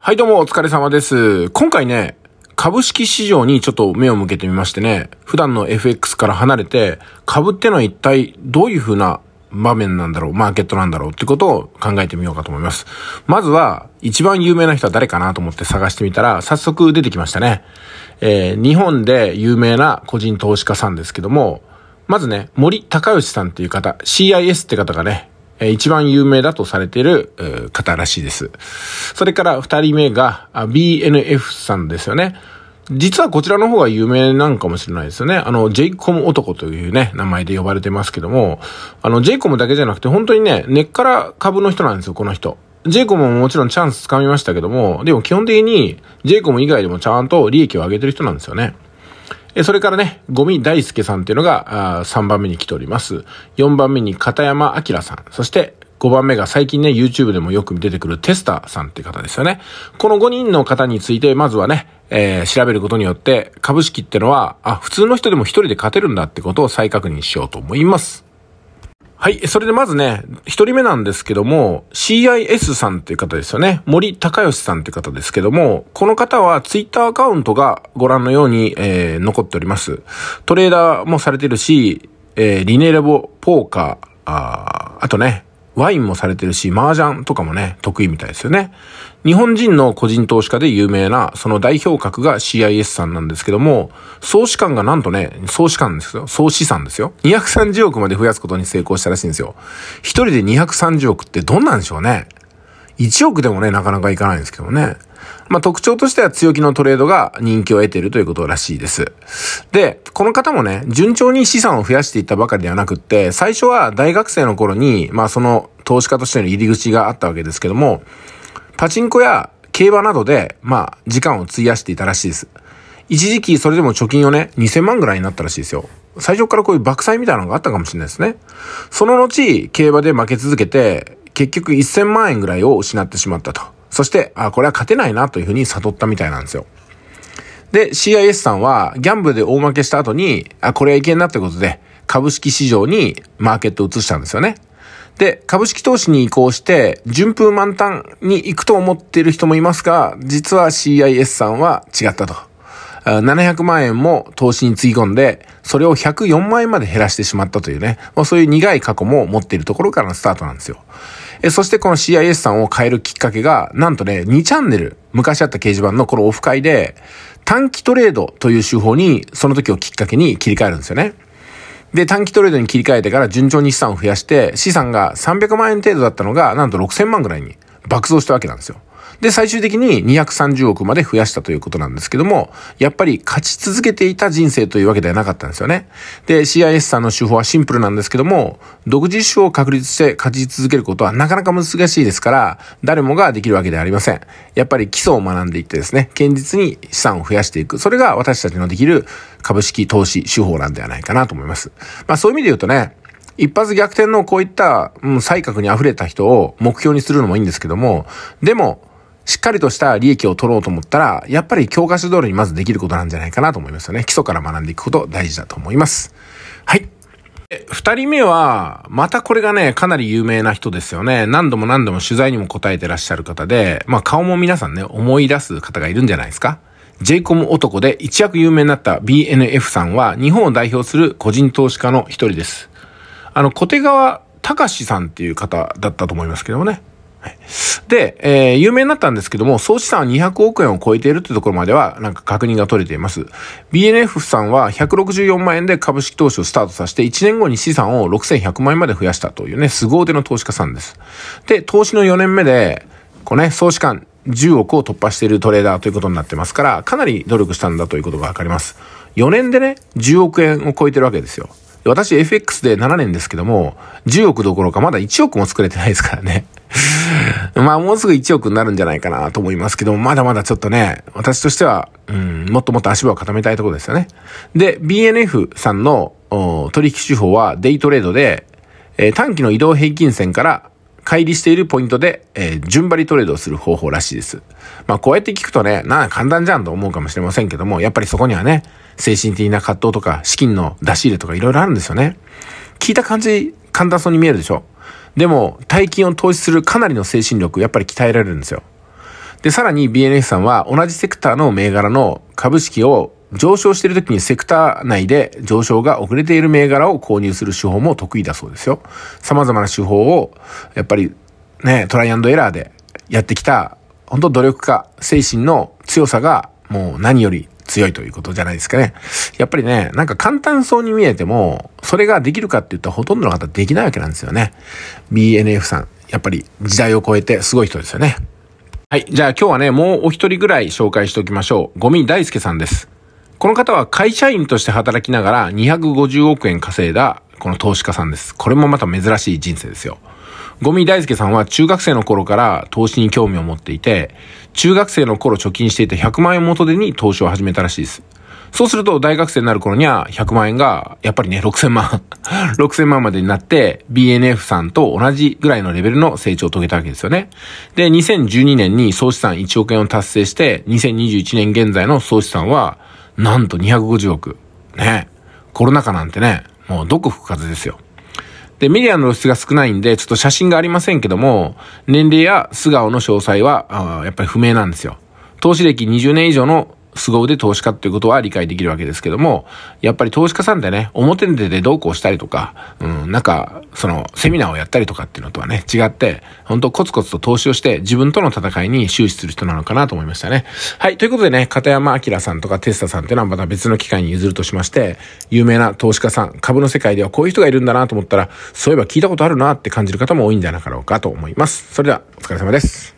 はいどうもお疲れ様です。今回ね、株式市場にちょっと目を向けてみましてね、普段の FX から離れて、株ってのは一体どういう風な場面なんだろう、マーケットなんだろうってことを考えてみようかと思います。まずは、一番有名な人は誰かなと思って探してみたら、早速出てきましたね。えー、日本で有名な個人投資家さんですけども、まずね、森高吉さんっていう方、CIS って方がね、え一番有名だとされている方らしいです。それから二人目が BNF さんですよね。実はこちらの方が有名なんかもしれないですよね。あの、ジェイコム男というね、名前で呼ばれてますけども、あの、ジェイコムだけじゃなくて、本当にね、根っから株の人なんですよ、この人。ジェイコムももちろんチャンス掴みましたけども、でも基本的に、ジェイコム以外でもちゃんと利益を上げてる人なんですよね。えそれからね、ゴミ大輔さんっていうのが、あ3番目に来ております。4番目に片山明さん。そして、5番目が最近ね、YouTube でもよく出てくるテスターさんっていう方ですよね。この5人の方について、まずはね、えー、調べることによって、株式ってのは、あ、普通の人でも一人で勝てるんだってことを再確認しようと思います。はい。それでまずね、一人目なんですけども、CIS さんっていう方ですよね。森隆義さんっていう方ですけども、この方はツイッターアカウントがご覧のように、えー、残っております。トレーダーもされてるし、えー、リネラボ、ポーカー、ああとね、ワインもされてるし、麻雀とかもね、得意みたいですよね。日本人の個人投資家で有名な、その代表格が CIS さんなんですけども、総資産がなんとね、総資産ですよ。総資産ですよ。230億まで増やすことに成功したらしいんですよ。一人で230億ってどんなんでしょうね。1億でもね、なかなかいかないんですけどもね。まあ、特徴としては強気のトレードが人気を得ているということらしいです。で、この方もね、順調に資産を増やしていったばかりではなくって、最初は大学生の頃に、まあ、その投資家としての入り口があったわけですけども、パチンコや競馬などで、まあ、時間を費やしていたらしいです。一時期それでも貯金をね、2000万ぐらいになったらしいですよ。最初からこういう爆災みたいなのがあったかもしれないですね。その後、競馬で負け続けて、結局1000万円ぐらいを失ってしまったと。そして、あ、これは勝てないなというふうに悟ったみたいなんですよ。で、CIS さんは、ギャンブルで大負けした後に、あ、これはいけんなってことで、株式市場にマーケットを移したんですよね。で、株式投資に移行して、順風満帆に行くと思っている人もいますが、実は CIS さんは違ったと。700万円も投資につぎ込んで、それを104万円まで減らしてしまったというね、そういう苦い過去も持っているところからのスタートなんですよ。えそしてこの CIS さんを変えるきっかけが、なんとね、2チャンネル、昔あった掲示板のこのオフ会で、短期トレードという手法に、その時をきっかけに切り替えるんですよね。で、短期トレードに切り替えてから順調に資産を増やして、資産が300万円程度だったのが、なんと6000万ぐらいに爆増したわけなんですよ。で、最終的に230億まで増やしたということなんですけども、やっぱり勝ち続けていた人生というわけではなかったんですよね。で、CIS さんの手法はシンプルなんですけども、独自手法を確立して勝ち続けることはなかなか難しいですから、誰もができるわけではありません。やっぱり基礎を学んでいってですね、堅実に資産を増やしていく。それが私たちのできる株式投資手法なんではないかなと思います。まあそういう意味で言うとね、一発逆転のこういった、うん、才覚に溢れた人を目標にするのもいいんですけども、でも、しっかりとした利益を取ろうと思ったら、やっぱり教科書通りにまずできることなんじゃないかなと思いますよね。基礎から学んでいくこと大事だと思います。はい。二人目は、またこれがね、かなり有名な人ですよね。何度も何度も取材にも答えてらっしゃる方で、まあ顔も皆さんね、思い出す方がいるんじゃないですか。ジェイコム男で一躍有名になった BNF さんは、日本を代表する個人投資家の一人です。あの、小手川隆さんっていう方だったと思いますけどもね。で、えー、有名になったんですけども、総資産は200億円を超えているというところまでは、なんか確認が取れています。BNF さんは164万円で株式投資をスタートさせて、1年後に資産を6100万円まで増やしたというね、凄腕の投資家さんです。で、投資の4年目で、こうね、総資産10億を突破しているトレーダーということになってますから、かなり努力したんだということがわかります。4年でね、10億円を超えてるわけですよ。私 FX で7年ですけども、10億どころかまだ1億も作れてないですからね。まあもうすぐ1億になるんじゃないかなと思いますけども、まだまだちょっとね、私としては、うん、もっともっと足場を固めたいところですよね。で、BNF さんの取引手法はデイトレードで、えー、短期の移動平均線から乖離しているポイントで、えー、順張りトレードをする方法らしいです。まあこうやって聞くとね、なあ簡単じゃんと思うかもしれませんけども、やっぱりそこにはね、精神的な葛藤とか資金の出し入れとかいろいろあるんですよね。聞いた感じ簡単そうに見えるでしょでも、大金を投資するかなりの精神力、やっぱり鍛えられるんですよ。で、さらに BNF さんは同じセクターの銘柄の株式を上昇している時にセクター内で上昇が遅れている銘柄を購入する手法も得意だそうですよ。様々な手法を、やっぱりね、トライアンドエラーでやってきた、本当努力家、精神の強さがもう何より強いということじゃないですかね。やっぱりね、なんか簡単そうに見えても、それができるかって言ったらほとんどの方できないわけなんですよね。BNF さん、やっぱり時代を超えてすごい人ですよね。はい。じゃあ今日はね、もうお一人ぐらい紹介しておきましょう。ゴミ大輔さんです。この方は会社員として働きながら250億円稼いだこの投資家さんです。これもまた珍しい人生ですよ。ゴミ大輔さんは中学生の頃から投資に興味を持っていて、中学生の頃貯金していた100万円元手に投資を始めたらしいです。そうすると大学生になる頃には100万円が、やっぱりね、6000万6000 万までになって、BNF さんと同じぐらいのレベルの成長を遂げたわけですよね。で、2012年に総資産1億円を達成して、2021年現在の総資産は、なんと250億。ね。コロナ禍なんてね、もうどこ吹く風ですよ。で、メディアの露出が少ないんで、ちょっと写真がありませんけども、年齢や素顔の詳細は、やっぱり不明なんですよ。投資歴20年以上の凄腕投資家っていうことは理解できるわけですけども、やっぱり投資家さんってね、表に出てどうこうしたりとか、うん、なんか、その、セミナーをやったりとかっていうのとはね、違って、本当コツコツと投資をして自分との戦いに終始する人なのかなと思いましたね。はい、ということでね、片山明さんとかテスタさんっていうのはまた別の機会に譲るとしまして、有名な投資家さん、株の世界ではこういう人がいるんだなと思ったら、そういえば聞いたことあるなって感じる方も多いんじゃなかろうかと思います。それでは、お疲れ様です。